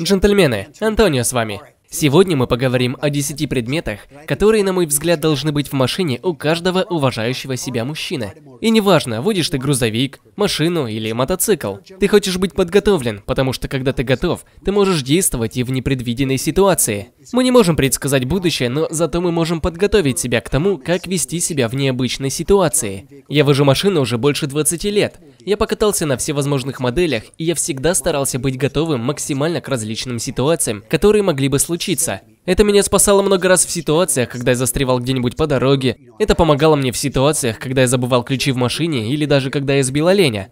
Джентльмены, Антонио с вами. Сегодня мы поговорим о 10 предметах, которые, на мой взгляд, должны быть в машине у каждого уважающего себя мужчины. И неважно, водишь ты грузовик, машину или мотоцикл. Ты хочешь быть подготовлен, потому что когда ты готов, ты можешь действовать и в непредвиденной ситуации. Мы не можем предсказать будущее, но зато мы можем подготовить себя к тому, как вести себя в необычной ситуации. Я вожу машину уже больше 20 лет. Я покатался на всевозможных моделях, и я всегда старался быть готовым максимально к различным ситуациям, которые могли бы случиться. Это меня спасало много раз в ситуациях, когда я застревал где-нибудь по дороге. Это помогало мне в ситуациях, когда я забывал ключи в машине или даже когда я сбил оленя.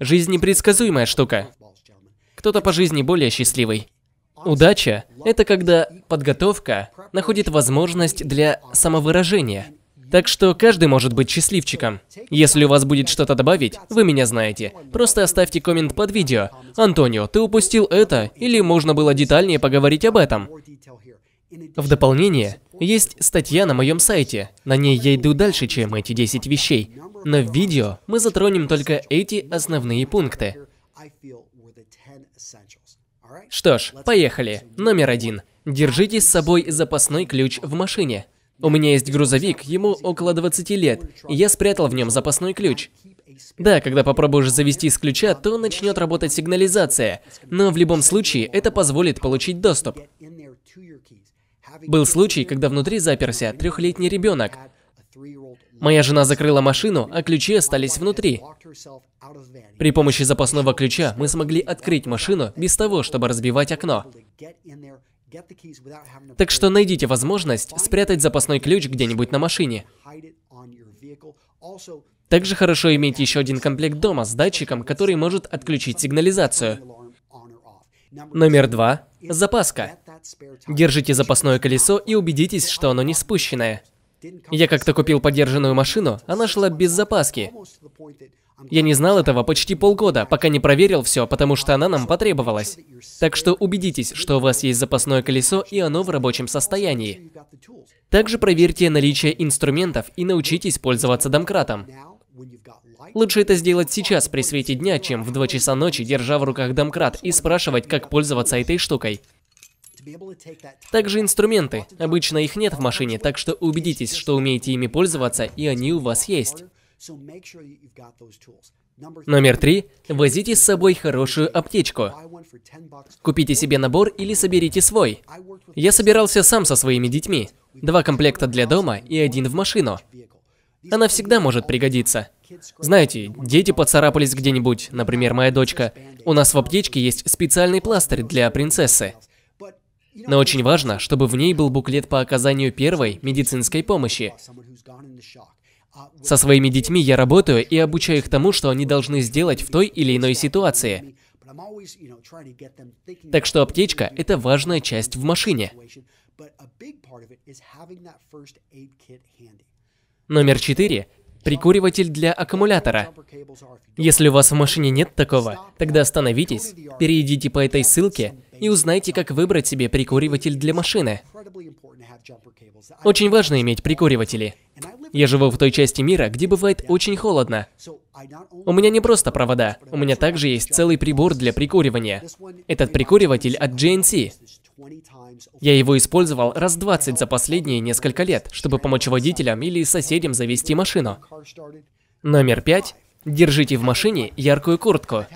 Жизнь непредсказуемая штука. Кто-то по жизни более счастливый. Удача — это когда подготовка находит возможность для самовыражения. Так что каждый может быть счастливчиком. Если у вас будет что-то добавить, вы меня знаете. Просто оставьте коммент под видео. «Антонио, ты упустил это?» Или можно было детальнее поговорить об этом? В дополнение, есть статья на моем сайте. На ней я иду дальше, чем эти 10 вещей. Но в видео мы затронем только эти основные пункты. Что ж, поехали. Номер один. Держите с собой запасной ключ в машине. У меня есть грузовик, ему около 20 лет, и я спрятал в нем запасной ключ. Да, когда попробуешь завести с ключа, то начнет работать сигнализация, но в любом случае это позволит получить доступ. Был случай, когда внутри заперся трехлетний ребенок. Моя жена закрыла машину, а ключи остались внутри. При помощи запасного ключа мы смогли открыть машину без того, чтобы разбивать окно. Так что найдите возможность спрятать запасной ключ где-нибудь на машине. Также хорошо иметь еще один комплект дома с датчиком, который может отключить сигнализацию. Номер два. Запаска. Держите запасное колесо и убедитесь, что оно не спущенное. Я как-то купил подержанную машину, она шла без запаски. Я не знал этого почти полгода, пока не проверил все, потому что она нам потребовалась. Так что убедитесь, что у вас есть запасное колесо и оно в рабочем состоянии. Также проверьте наличие инструментов и научитесь пользоваться домкратом. Лучше это сделать сейчас при свете дня, чем в 2 часа ночи, держа в руках домкрат, и спрашивать, как пользоваться этой штукой. Также инструменты. Обычно их нет в машине, так что убедитесь, что умеете ими пользоваться, и они у вас есть. Номер три. Возите с собой хорошую аптечку. Купите себе набор или соберите свой. Я собирался сам со своими детьми. Два комплекта для дома и один в машину. Она всегда может пригодиться. Знаете, дети поцарапались где-нибудь, например, моя дочка. У нас в аптечке есть специальный пластырь для принцессы. Но очень важно, чтобы в ней был буклет по оказанию первой медицинской помощи. Со своими детьми я работаю и обучаю их тому, что они должны сделать в той или иной ситуации. Так что аптечка – это важная часть в машине. Номер четыре – прикуриватель для аккумулятора. Если у вас в машине нет такого, тогда остановитесь, перейдите по этой ссылке и узнайте, как выбрать себе прикуриватель для машины. Очень важно иметь прикуриватели. Я живу в той части мира, где бывает очень холодно. У меня не просто провода, у меня также есть целый прибор для прикуривания. Этот прикуриватель от GNC. Я его использовал раз 20 за последние несколько лет, чтобы помочь водителям или соседям завести машину. Номер пять. Держите в машине яркую куртку.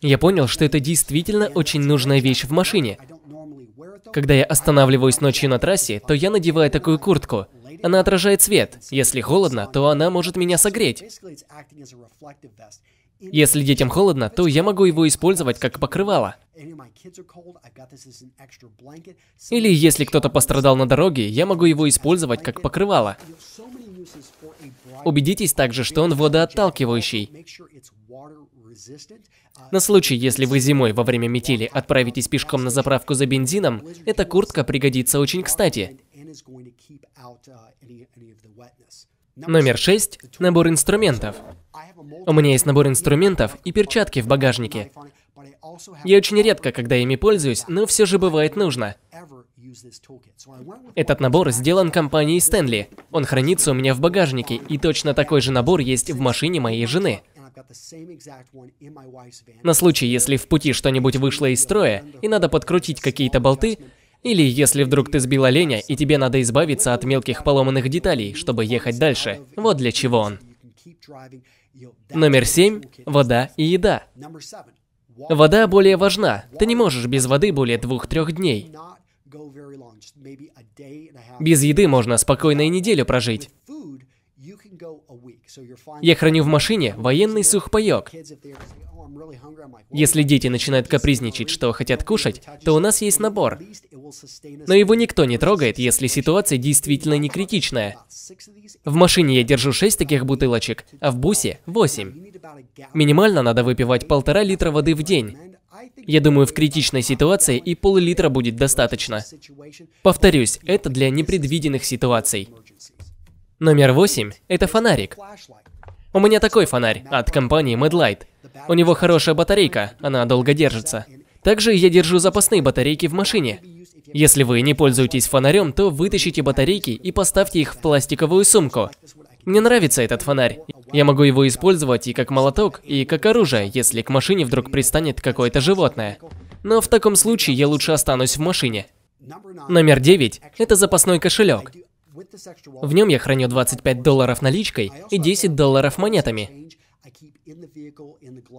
Я понял, что это действительно очень нужная вещь в машине. Когда я останавливаюсь ночью на трассе, то я надеваю такую куртку. Она отражает свет. Если холодно, то она может меня согреть. Если детям холодно, то я могу его использовать как покрывало. Или если кто-то пострадал на дороге, я могу его использовать как покрывало. Убедитесь также, что он водоотталкивающий. На случай, если вы зимой во время метели отправитесь пешком на заправку за бензином, эта куртка пригодится очень кстати. Номер шесть Набор инструментов. У меня есть набор инструментов и перчатки в багажнике. Я очень редко, когда ими пользуюсь, но все же бывает нужно. Этот набор сделан компанией Стэнли. Он хранится у меня в багажнике, и точно такой же набор есть в машине моей жены. На случай, если в пути что-нибудь вышло из строя, и надо подкрутить какие-то болты, или если вдруг ты сбил оленя, и тебе надо избавиться от мелких поломанных деталей, чтобы ехать дальше. Вот для чего он. Номер семь – вода и еда. Вода более важна. Ты не можешь без воды более двух-трех дней. Без еды можно спокойно и неделю прожить. Я храню в машине военный сухпайок. Если дети начинают капризничать, что хотят кушать, то у нас есть набор. Но его никто не трогает, если ситуация действительно не критичная. В машине я держу 6 таких бутылочек, а в бусе 8. Минимально надо выпивать полтора литра воды в день. Я думаю, в критичной ситуации и пол-литра будет достаточно. Повторюсь, это для непредвиденных ситуаций. Номер восемь – это фонарик. У меня такой фонарь от компании Mad Light. У него хорошая батарейка, она долго держится. Также я держу запасные батарейки в машине. Если вы не пользуетесь фонарем, то вытащите батарейки и поставьте их в пластиковую сумку. Мне нравится этот фонарь. Я могу его использовать и как молоток, и как оружие, если к машине вдруг пристанет какое-то животное. Но в таком случае я лучше останусь в машине. Номер девять – это запасной кошелек. В нем я храню 25 долларов наличкой и 10 долларов монетами.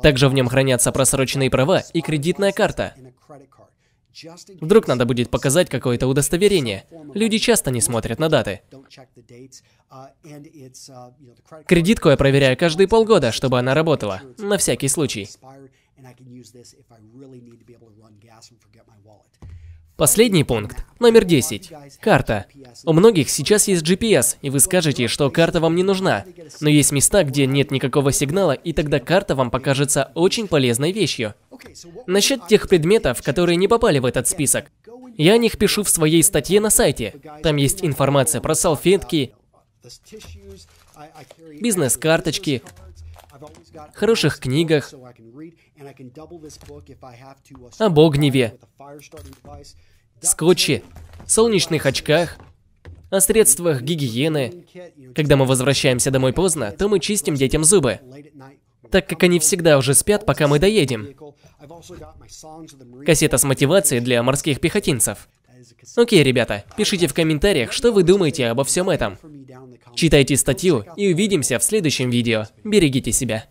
Также в нем хранятся просроченные права и кредитная карта. Вдруг надо будет показать какое-то удостоверение. Люди часто не смотрят на даты. Uh, uh, Кредитку я проверяю каждые полгода, чтобы она работала, на всякий случай. Последний пункт, номер 10. Карта. У многих сейчас есть GPS, и вы скажете, что карта вам не нужна. Но есть места, где нет никакого сигнала, и тогда карта вам покажется очень полезной вещью. Насчет тех предметов, которые не попали в этот список. Я о них пишу в своей статье на сайте. Там есть информация про салфетки, бизнес-карточки, хороших книгах об огневе, скотче, солнечных очках, о средствах гигиены. Когда мы возвращаемся домой поздно, то мы чистим детям зубы, так как они всегда уже спят, пока мы доедем. Кассета с мотивацией для морских пехотинцев. Окей, ребята, пишите в комментариях, что вы думаете обо всем этом. Читайте статью и увидимся в следующем видео. Берегите себя.